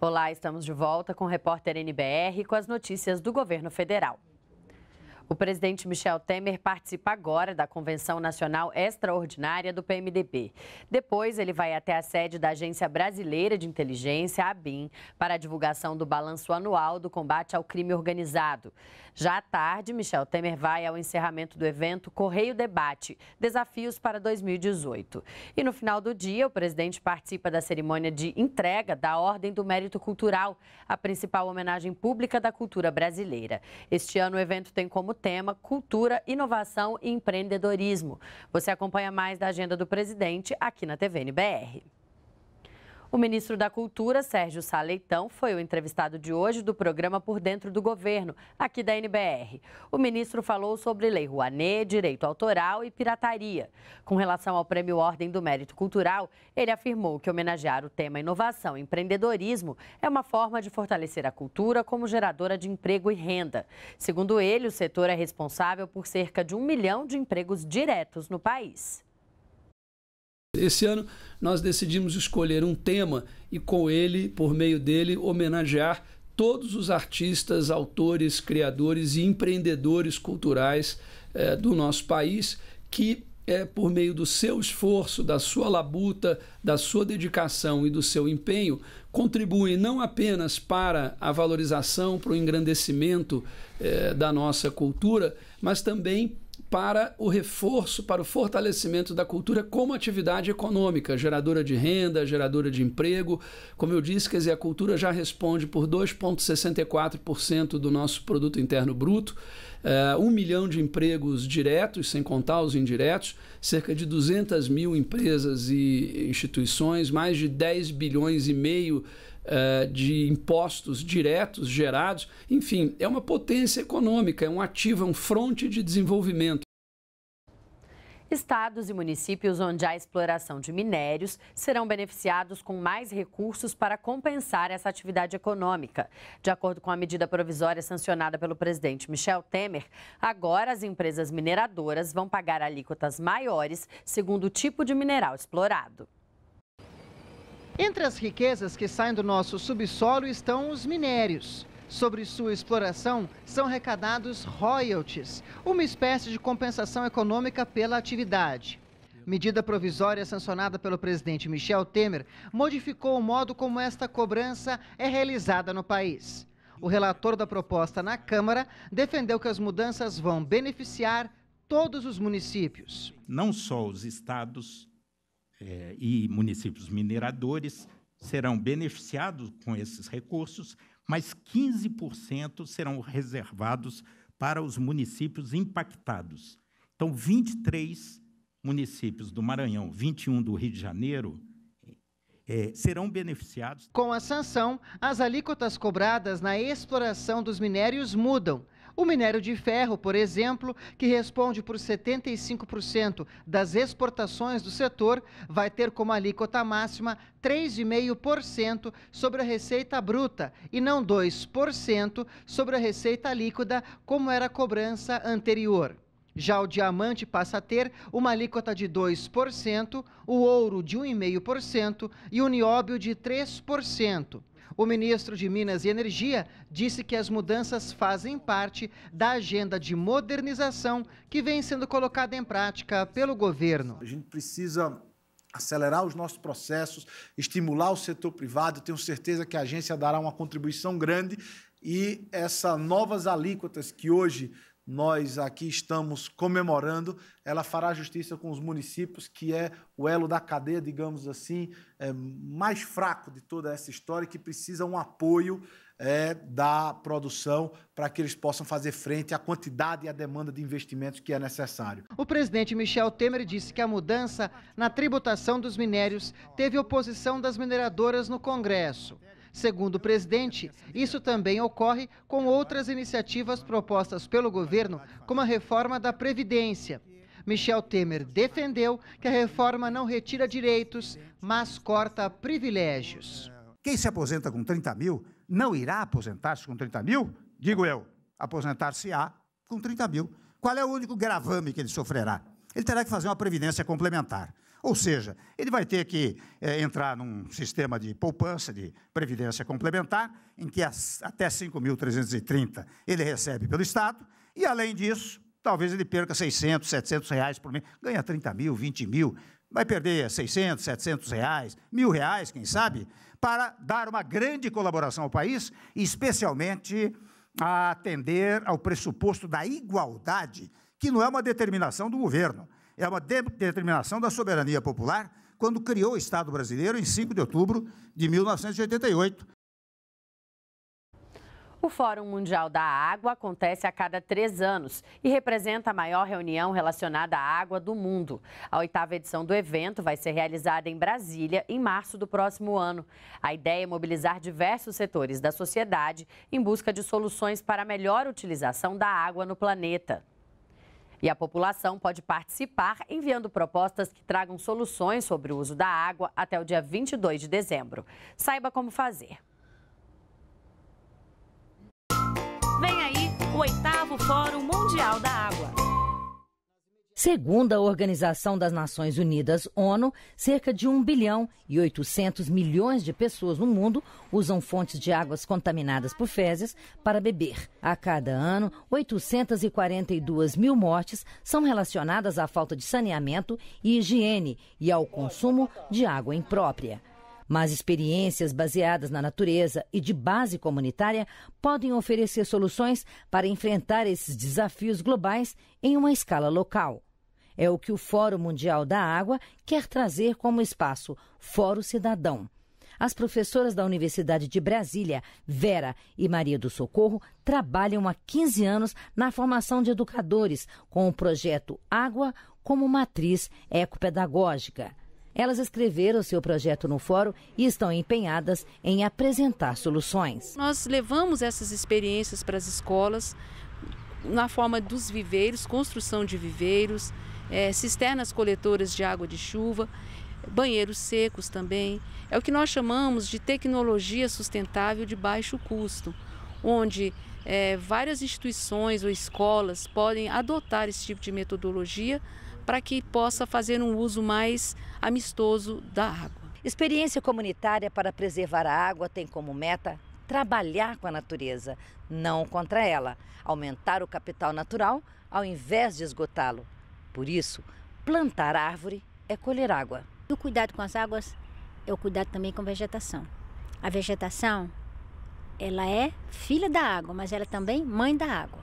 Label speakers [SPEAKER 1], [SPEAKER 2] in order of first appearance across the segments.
[SPEAKER 1] Olá, estamos de volta com o repórter NBR com as notícias do governo federal. O presidente Michel Temer participa agora da Convenção Nacional Extraordinária do PMDB. Depois, ele vai até a sede da Agência Brasileira de Inteligência, ABIN, para a divulgação do balanço anual do combate ao crime organizado. Já à tarde, Michel Temer vai ao encerramento do evento Correio Debate Desafios para 2018. E no final do dia, o presidente participa da cerimônia de entrega da Ordem do Mérito Cultural, a principal homenagem pública da cultura brasileira. Este ano, o evento tem como tema Cultura, Inovação e Empreendedorismo. Você acompanha mais da agenda do presidente aqui na TVNBR. O ministro da Cultura, Sérgio Saleitão, foi o entrevistado de hoje do programa Por Dentro do Governo, aqui da NBR. O ministro falou sobre Lei Rouanet, direito autoral e pirataria. Com relação ao Prêmio Ordem do Mérito Cultural, ele afirmou que homenagear o tema inovação e empreendedorismo é uma forma de fortalecer a cultura como geradora de emprego e renda. Segundo ele, o setor é responsável por cerca de um milhão de empregos diretos no país.
[SPEAKER 2] Esse ano nós decidimos escolher um tema e, com ele, por meio dele, homenagear todos os artistas, autores, criadores e empreendedores culturais eh, do nosso país que, é por meio do seu esforço, da sua labuta, da sua dedicação e do seu empenho, contribuem não apenas para a valorização, para o engrandecimento eh, da nossa cultura, mas também para o reforço, para o fortalecimento da cultura como atividade econômica, geradora de renda, geradora de emprego. Como eu disse, quer dizer, a cultura já responde por 2,64% do nosso produto interno bruto, uh, um milhão de empregos diretos, sem contar os indiretos, cerca de 200 mil empresas e instituições, mais de 10 bilhões e meio Uh, de impostos diretos gerados. Enfim, é uma potência econômica, é um ativo, é um fronte de desenvolvimento.
[SPEAKER 1] Estados e municípios onde há exploração de minérios serão beneficiados com mais recursos para compensar essa atividade econômica. De acordo com a medida provisória sancionada pelo presidente Michel Temer, agora as empresas mineradoras vão pagar alíquotas maiores segundo o tipo de mineral explorado.
[SPEAKER 3] Entre as riquezas que saem do nosso subsolo estão os minérios sobre sua exploração são arrecadados royalties, uma espécie de compensação econômica pela atividade. Medida provisória sancionada pelo presidente Michel Temer modificou o modo como esta cobrança é realizada no país. O relator da proposta na Câmara defendeu que as mudanças vão beneficiar todos os municípios. Não só os estados é, e municípios mineradores serão beneficiados com esses recursos, mas 15% serão reservados para os municípios impactados. Então, 23 municípios do Maranhão, 21 do Rio de Janeiro, é, serão beneficiados. Com a sanção, as alíquotas cobradas na exploração dos minérios mudam o minério de ferro, por exemplo, que responde por 75% das exportações do setor, vai ter como alíquota máxima 3,5% sobre a receita bruta e não 2% sobre a receita líquida, como era a cobrança anterior. Já o diamante passa a ter uma alíquota de 2%, o ouro de 1,5% e o nióbio de 3%. O ministro de Minas e Energia disse que as mudanças fazem parte da agenda de modernização que vem sendo colocada em prática pelo governo. A gente precisa acelerar os nossos processos, estimular o setor privado. Tenho certeza que a agência dará uma contribuição grande e essas novas alíquotas que hoje nós aqui estamos comemorando, ela fará justiça com os municípios, que é o elo da cadeia, digamos assim, é, mais fraco de toda essa história, que precisa um apoio é, da produção para que eles possam fazer frente à quantidade e à demanda de investimentos que é necessário. O presidente Michel Temer disse que a mudança na tributação dos minérios teve oposição das mineradoras no Congresso. Segundo o presidente, isso também ocorre com outras iniciativas propostas pelo governo, como a reforma da Previdência. Michel Temer defendeu que a reforma não retira direitos, mas corta privilégios. Quem se aposenta com 30 mil não irá aposentar-se com 30 mil? Digo eu, aposentar-se-á com 30 mil. Qual é o único gravame que ele sofrerá? Ele terá que fazer uma previdência complementar. Ou seja, ele vai ter que é, entrar num sistema de poupança, de previdência complementar, em que as, até 5.330 ele recebe pelo Estado, e além disso, talvez ele perca 600, 700 reais por mês, ganha 30 mil, 20 mil, vai perder 600, 700 reais, mil reais, quem sabe, para dar uma grande colaboração ao país, especialmente a atender ao pressuposto da igualdade, que não é uma determinação do governo, é uma determinação da soberania popular quando criou o Estado brasileiro em 5 de outubro de 1988.
[SPEAKER 1] O Fórum Mundial da Água acontece a cada três anos e representa a maior reunião relacionada à água do mundo. A oitava edição do evento vai ser realizada em Brasília em março do próximo ano. A ideia é mobilizar diversos setores da sociedade em busca de soluções para a melhor utilização da água no planeta. E a população pode participar enviando propostas que tragam soluções sobre o uso da água até o dia 22 de dezembro. Saiba como fazer.
[SPEAKER 4] Vem aí o oitavo Fórum Mundial da Água. Segundo a Organização das Nações Unidas, ONU, cerca de 1 bilhão e 800 milhões de pessoas no mundo usam fontes de águas contaminadas por fezes para beber. A cada ano, 842 mil mortes são relacionadas à falta de saneamento e higiene e ao consumo de água imprópria. Mas experiências baseadas na natureza e de base comunitária podem oferecer soluções para enfrentar esses desafios globais em uma escala local. É o que o Fórum Mundial da Água quer trazer como espaço Fórum Cidadão. As professoras da Universidade de Brasília, Vera e Maria do Socorro, trabalham há 15 anos na formação de educadores com o projeto Água como matriz ecopedagógica. Elas escreveram seu projeto no fórum e estão empenhadas em apresentar soluções. Nós levamos essas experiências para as escolas na forma dos viveiros, construção de viveiros, é, cisternas coletoras de água de chuva, banheiros secos também. É o que nós chamamos de tecnologia sustentável de baixo custo, onde é, várias instituições ou escolas podem adotar esse tipo de metodologia para que possa fazer um uso mais amistoso da água. Experiência comunitária para preservar a água tem como meta trabalhar com a natureza, não contra ela, aumentar o capital natural ao invés de esgotá-lo. Por isso, plantar árvore é colher água. O cuidado com as águas é o cuidado também com a vegetação. A vegetação, ela é filha da água, mas ela é também mãe da água.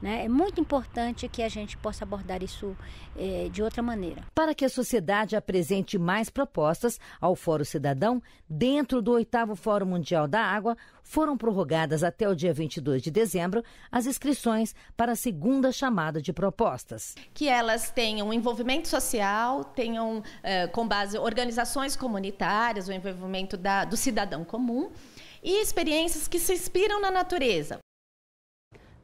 [SPEAKER 4] Né? É muito importante que a gente possa abordar isso eh, de outra maneira. Para que a sociedade apresente mais propostas ao Fórum Cidadão, dentro do oitavo Fórum Mundial da Água, foram prorrogadas até o dia 22 de dezembro as inscrições para a segunda chamada de propostas. Que elas tenham envolvimento social, tenham eh, com base organizações
[SPEAKER 1] comunitárias, o envolvimento da, do cidadão comum e experiências que se inspiram na natureza.